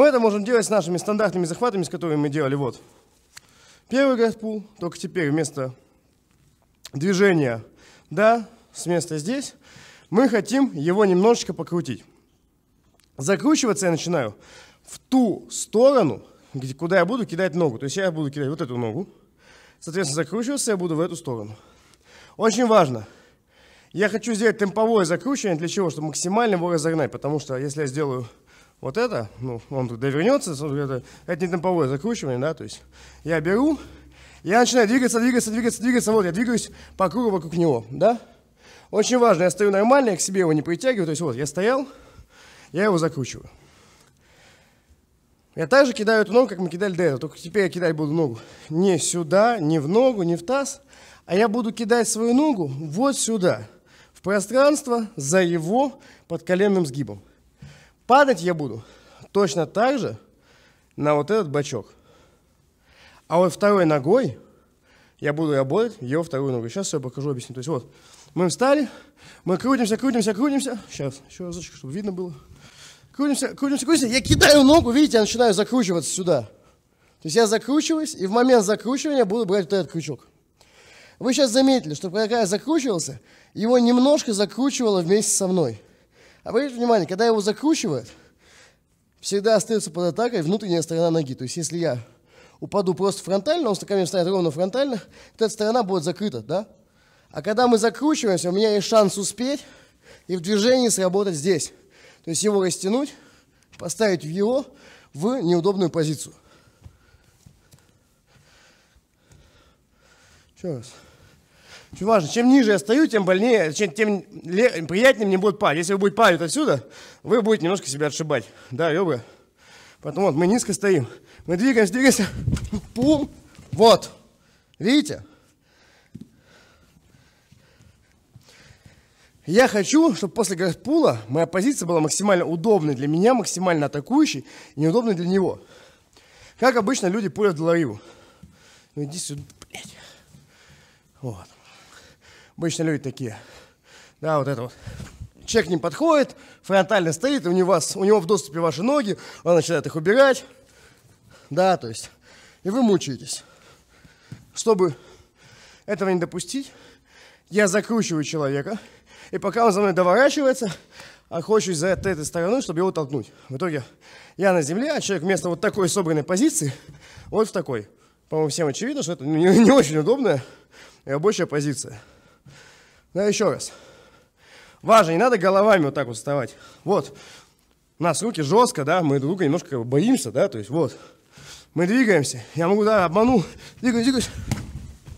Мы это можем делать с нашими стандартными захватами, с которыми мы делали вот. Первый гайдпул, только теперь вместо движения «да» с места здесь, мы хотим его немножечко покрутить. Закручиваться я начинаю в ту сторону, где, куда я буду кидать ногу. То есть я буду кидать вот эту ногу. Соответственно, закручиваться я буду в эту сторону. Очень важно. Я хочу сделать темповое закручивание. Для чего? Чтобы максимально его разогнать. Потому что если я сделаю вот это, ну, он тут довернется, это, это не темповое закручивание, да, то есть я беру, я начинаю двигаться, двигаться, двигаться, двигаться, вот я двигаюсь по кругу вокруг него, да. Очень важно, я стою нормально, я к себе его не притягиваю, то есть вот я стоял, я его закручиваю. Я также кидаю эту ногу, как мы кидали до этого, только теперь я кидать буду ногу не сюда, не в ногу, не в таз, а я буду кидать свою ногу вот сюда, в пространство за его подколенным сгибом. Падать я буду точно так же на вот этот бачок. А вот второй ногой я буду работать ее вторую ногу. Сейчас все покажу, объясню. То есть вот, мы встали, мы крутимся, крутимся, крутимся. Сейчас, еще разочек, чтобы видно было. Крутимся, крутимся, крутимся. Я кидаю ногу, видите, я начинаю закручиваться сюда. То есть я закручиваюсь, и в момент закручивания буду брать вот этот крючок. Вы сейчас заметили, что когда я закручивался, его немножко закручивало вместе со мной. А обратите внимание, когда его закручивают, всегда остается под атакой внутренняя сторона ноги. То есть если я упаду просто фронтально, он ко мне встанет ровно фронтально, вот эта сторона будет закрыта, да? А когда мы закручиваемся, у меня есть шанс успеть и в движении сработать здесь. То есть его растянуть, поставить его в неудобную позицию. Еще раз. Очень важно. Чем ниже я стою, тем больнее, чем, тем приятнее мне будет падать. Если вы будете падать отсюда, вы будете немножко себя отшибать. Да, ребра. Поэтому вот мы низко стоим. Мы двигаемся, двигаемся. Пум. Вот. Видите? Я хочу, чтобы после грэспула моя позиция была максимально удобной для меня, максимально атакующей и неудобной для него. Как обычно люди пулят в лариву. Ну иди сюда, блядь. Вот. Обычно люди такие. Да, вот это вот. Человек к ним подходит, фронтально стоит, у него, у него в доступе ваши ноги, он начинает их убирать. Да, то есть. И вы мучаетесь. Чтобы этого не допустить, я закручиваю человека, и пока он за мной доворачивается, охочусь а за этой, стороной, чтобы его толкнуть. В итоге я на земле, а человек вместо вот такой собранной позиции, вот в такой. По-моему, всем очевидно, что это не, не очень удобная рабочая позиция. Да, еще раз. Важно, не надо головами вот так вот вставать. Вот. У нас руки жестко, да, мы друга немножко боимся, да, то есть вот. Мы двигаемся. Я могу, да, обманул. Двигаюсь, двигаюсь.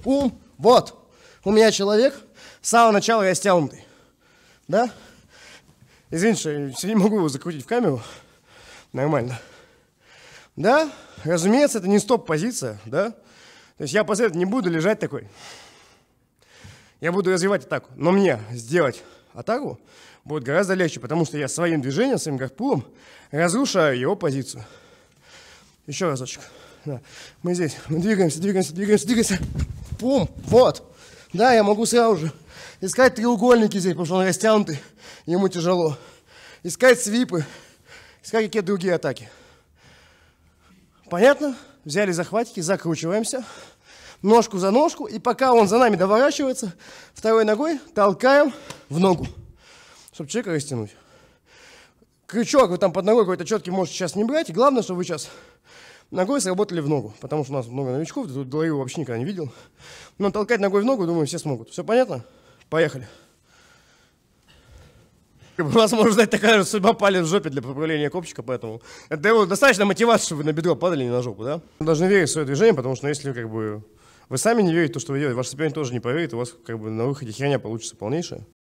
Ум. Вот. У меня человек. С самого начала я стянутый. Да? Извините, что я не могу его закрутить в камеру. Нормально. Да? Разумеется, это не стоп-позиция, да? То есть я после этого не буду лежать такой. Я буду развивать атаку, но мне сделать атаку будет гораздо легче, потому что я своим движением, своим гарпулом разрушаю его позицию. Еще разочек. Да. Мы здесь. Мы двигаемся, двигаемся, двигаемся, двигаемся. Пум! Вот! Да, я могу сразу же искать треугольники здесь, потому что он растянутый, ему тяжело. Искать свипы, искать какие-то другие атаки. Понятно? Взяли захватики, закручиваемся ножку за ножку, и пока он за нами доворачивается, второй ногой толкаем в ногу, чтобы человека растянуть. Крючок вы там под ногой какой-то четкий можете сейчас не брать, главное, чтобы вы сейчас ногой сработали в ногу, потому что у нас много новичков, тут Доларю вообще никогда не видел. Но толкать ногой в ногу, думаю, все смогут. Все понятно? Поехали. у Вас может ждать такая же судьба палец в жопе для поправления копчика, поэтому это достаточно мотивация, чтобы вы на бедро падали, не на жопу, да? Вы должны верить в свое движение, потому что ну, если как бы вы сами не верите в то, что вы делаете, ваш соперник тоже не поверит, у вас как бы на выходе херня получится полнейшая.